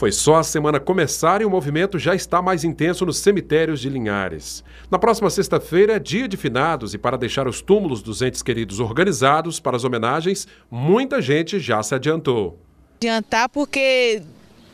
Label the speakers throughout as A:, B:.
A: Foi só a semana começar e o movimento já está mais intenso nos cemitérios de Linhares. Na próxima sexta-feira é dia de finados e para deixar os túmulos dos entes queridos organizados para as homenagens, muita gente já se adiantou.
B: Adiantar porque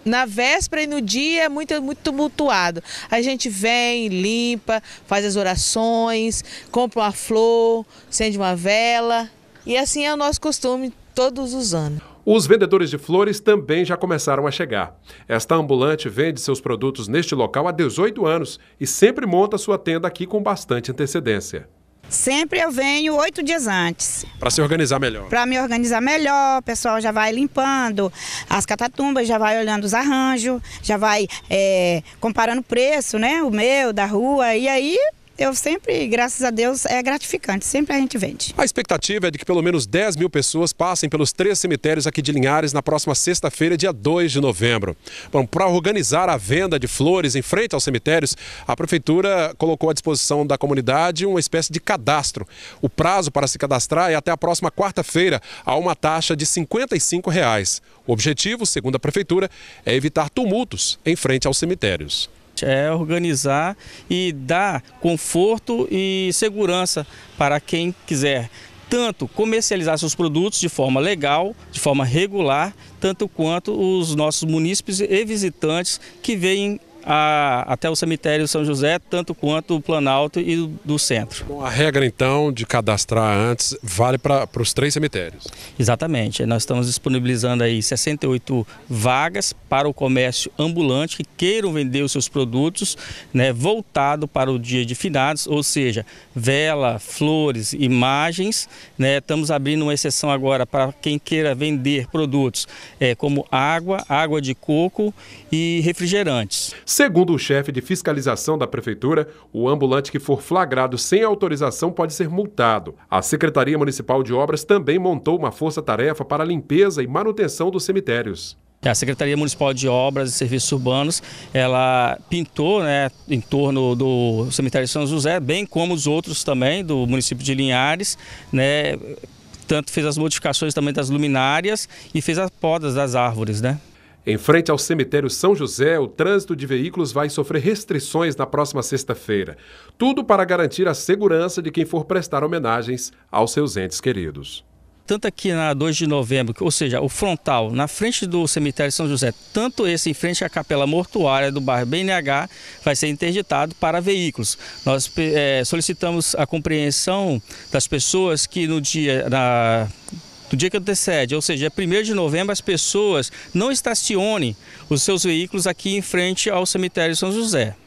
B: na véspera e no dia é muito, muito tumultuado. A gente vem, limpa, faz as orações, compra uma flor, acende uma vela. E assim é o nosso costume todos os anos.
A: Os vendedores de flores também já começaram a chegar. Esta ambulante vende seus produtos neste local há 18 anos e sempre monta sua tenda aqui com bastante antecedência.
B: Sempre eu venho oito dias antes.
A: Para se organizar melhor.
B: Para me organizar melhor, o pessoal já vai limpando as catatumbas, já vai olhando os arranjos, já vai é, comparando o preço, né? O meu, da rua. E aí eu sempre, graças a Deus, é gratificante, sempre a gente vende.
A: A expectativa é de que pelo menos 10 mil pessoas passem pelos três cemitérios aqui de Linhares na próxima sexta-feira, dia 2 de novembro. Bom, para organizar a venda de flores em frente aos cemitérios, a Prefeitura colocou à disposição da comunidade uma espécie de cadastro. O prazo para se cadastrar é até a próxima quarta-feira, a uma taxa de R$ 55. Reais. O objetivo, segundo a Prefeitura, é evitar tumultos em frente aos cemitérios é organizar e
C: dar conforto e segurança para quem quiser tanto comercializar seus produtos de forma legal, de forma regular, tanto quanto os nossos munícipes e visitantes que vêm a, até o cemitério São José, tanto quanto o Planalto e do, centro. Bom,
A: a regra, então, de cadastrar antes vale para
C: os três cemitérios? Exatamente. Nós estamos disponibilizando aí 68 vagas para o comércio ambulante que queiram vender os seus produtos né, voltado para o dia de finados, ou seja, vela, flores, imagens. Né, estamos abrindo uma exceção agora para quem queira vender produtos é, como água, água de
A: coco e refrigerantes. Segundo o chefe de fiscalização da prefeitura, o ambulante que for flagrado sem autorização pode ser multado. A Secretaria Municipal de Obras também montou uma força-tarefa para a limpeza e manutenção dos cemitérios. A Secretaria
C: Municipal de Obras e Serviços Urbanos, ela pintou né, em torno do cemitério de São José, bem como os outros também do município de Linhares, né,
A: tanto fez as modificações também das luminárias e fez as podas das árvores. Né? Em frente ao cemitério São José, o trânsito de veículos vai sofrer restrições na próxima sexta-feira. Tudo para garantir a segurança de quem for prestar homenagens aos seus entes queridos
C: tanto aqui na 2 de novembro, ou seja, o frontal, na frente do cemitério São José, tanto esse em frente à capela mortuária do bairro BNH, vai ser interditado para veículos. Nós é, solicitamos a compreensão das pessoas que no dia na do dia que antecede, ou seja, 1 de novembro, as pessoas não estacionem os seus veículos aqui em frente ao cemitério São José.